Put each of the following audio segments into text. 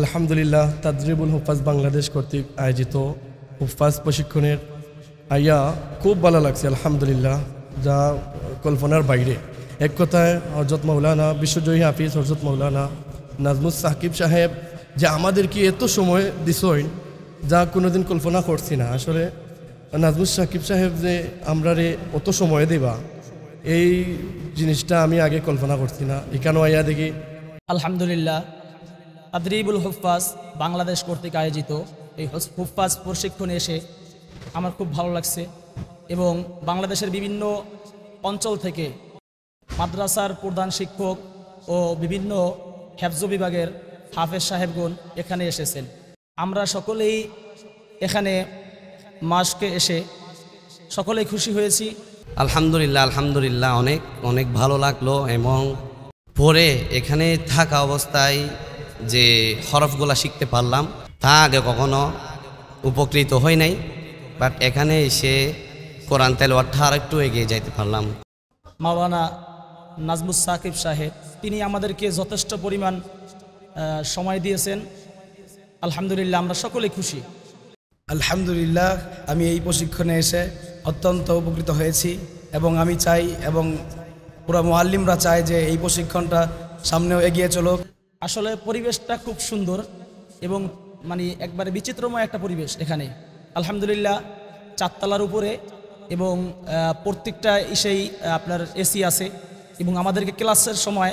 আলহামদুলিল্লাহ তাদ্রিবুল হুফাজ বাংলাদেশ কর্তৃক আয়োজিত হুফাজ প্রশিক্ষণের আইয়া খুব ভালো লাগছে আলহামদুলিল্লাহ যা কল্পনার বাইরে এক কথায় হজরত মৌলানা বিশ্বজয়ী হাফিজ হজরত মৌলানা নাজমুল সাকিব সাহেব যে আমাদেরকে এত সময় দিছইন যা কোনোদিন কল্পনা করছি না আসলে নাজমুল সাকিব সাহেব যে আমরা রে অত সময় দেবা এই জিনিসটা আমি আগে কল্পনা করছি না এখানেও আইয়া দেখি আলহামদুলিল্লাহ আদরিবুল হুফাজ বাংলাদেশ কর্তৃক আয়োজিত এই হুফাজ প্রশিক্ষণে এসে আমার খুব ভালো লাগছে এবং বাংলাদেশের বিভিন্ন অঞ্চল থেকে মাদ্রাসার প্রধান শিক্ষক ও বিভিন্ন হ্যাফজ বিভাগের হাফেজ সাহেবগণ এখানে এসেছেন আমরা সকলেই এখানে মাসকে এসে সকলেই খুশি হয়েছি আলহামদুলিল্লাহ আলহামদুলিল্লাহ অনেক অনেক ভালো লাগলো এবং পরে এখানে থাকা অবস্থায় যে হরফগুলা শিখতে পারলাম তা আগে কখনো উপকৃত হয় নাই বাট এখানে এসে কোরআন তেলওয়ারটা আর একটু এগিয়ে যাইতে পারলাম মাওলানা নাজমুস সাকিব সাহেব তিনি আমাদেরকে যথেষ্ট পরিমাণ সময় দিয়েছেন আলহামদুলিল্লাহ আমরা সকলে খুশি আলহামদুলিল্লাহ আমি এই প্রশিক্ষণে এসে অত্যন্ত উপকৃত হয়েছি এবং আমি চাই এবং পুরো মোয়াল্লিমরা চায় যে এই প্রশিক্ষণটা সামনেও এগিয়ে চলুক আসলে পরিবেশটা খুব সুন্দর এবং মানে একবারে বিচিত্রময় একটা পরিবেশ এখানে আলহামদুলিল্লাহ চারতলার উপরে এবং প্রত্যেকটা ইসেই আপনার এসি আছে এবং আমাদেরকে ক্লাসের সময়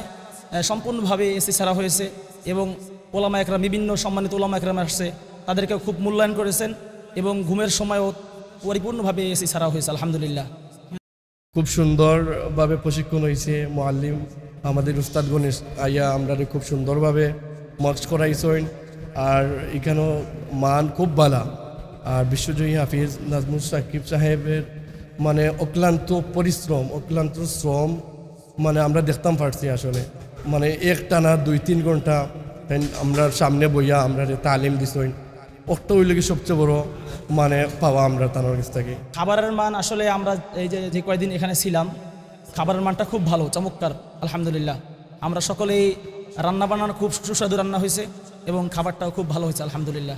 সম্পূর্ণভাবে এসি ছাড়া হয়েছে এবং ওলামা একরাম বিভিন্ন সম্মানিত ওলামা একরাম আসছে তাদেরকেও খুব মূল্যায়ন করেছেন এবং ঘুমের সময়ও পরিপূর্ণভাবে এসি ছাড়া হয়েছে আলহামদুলিল্লাহ খুব সুন্দরভাবে প্রশিক্ষণ হয়েছে মোয়াল্লিম আমাদের উস্তাদ গণেশ আইয়া আমরা খুব সুন্দরভাবে মার্কস করাইছেন আর এখানেও মান খুব বালা আর বিশ্বজয়ী হাফিজ নাজমুল সাকিব সাহেবের মানে অক্লান্ত পরিশ্রম অক্লান্ত শ্রম মানে আমরা দেখতাম পারছি আসলে মানে এক টানা দুই তিন ঘন্টা আমরা সামনে বইয়া আমরা তালিম অক্টো ওই লোক সবচেয়ে বড় মানে পাওয়া আমরা তানোর কাছ থেকে খাবারের মান আসলে আমরা এই যে যে কয়দিন এখানে ছিলাম খাবারের মানটা খুব ভালো চমৎকার আলহামদুলিল্লাহ আমরা সকলেই রান্না বান্নার খুব সুস্বাদু রান্না হয়েছে এবং খাবারটাও খুব ভালো হয়েছে আলহামদুলিল্লাহ